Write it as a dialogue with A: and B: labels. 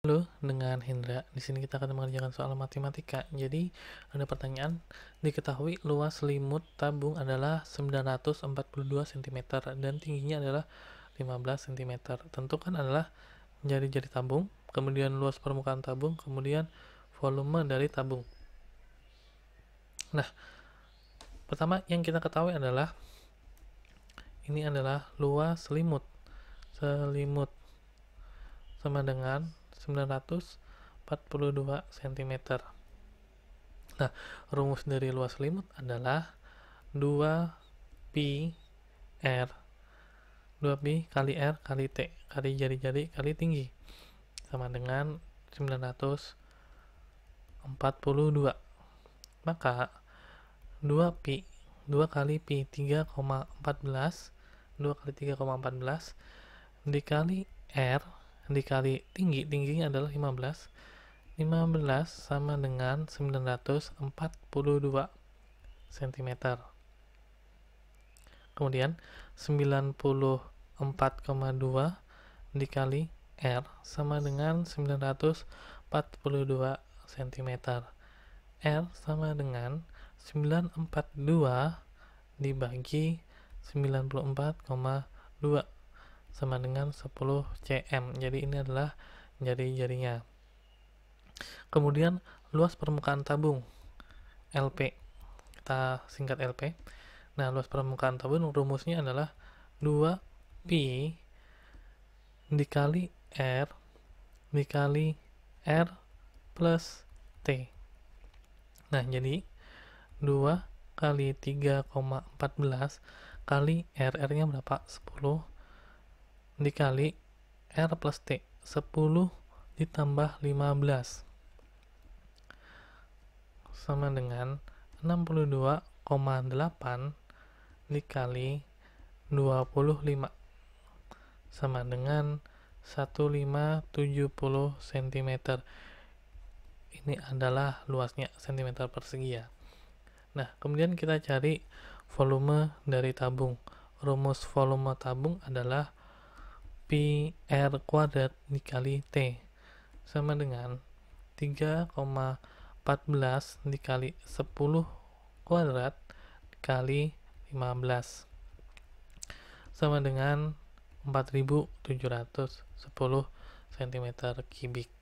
A: Halo, dengan Hendra. Di sini kita akan mengerjakan soal matematika. Jadi, ada pertanyaan, diketahui luas selimut tabung adalah 942 cm dan tingginya adalah 15 cm. Tentukan adalah jari-jari tabung, kemudian luas permukaan tabung, kemudian volume dari tabung. Nah, pertama yang kita ketahui adalah ini adalah luas selimut. Selimut sama dengan 942 cm. Nah, rumus dari luas selimut adalah 2 pi r 2 pi kali r kali t kali jari-jari kali tinggi sama dengan 942 maka 2 pi 2 kali pi 3,14 2 kali 3,14 dikali r dikali tinggi tingginya adalah 15 15 sama dengan 942 cm kemudian 94,2 dikali R sama dengan 942 cm R sama dengan 942 dibagi 94,2 sama dengan 10 cm jadi ini adalah jari-jarinya kemudian luas permukaan tabung LP kita singkat LP nah luas permukaan tabung rumusnya adalah 2pi dikali R dikali R plus T nah jadi 2 kali 3,14 kali RR nya berapa? 10 dikali R plus T. 10 ditambah 15 sama dengan 62,8 dikali 25 sama dengan 1570 cm ini adalah luasnya cm persegi ya nah kemudian kita cari volume dari tabung rumus volume tabung adalah r kuadrat dikali T sama dengan 3,14 dikali 10 kuadrat kali 15 sama dengan 4710 cm kubik.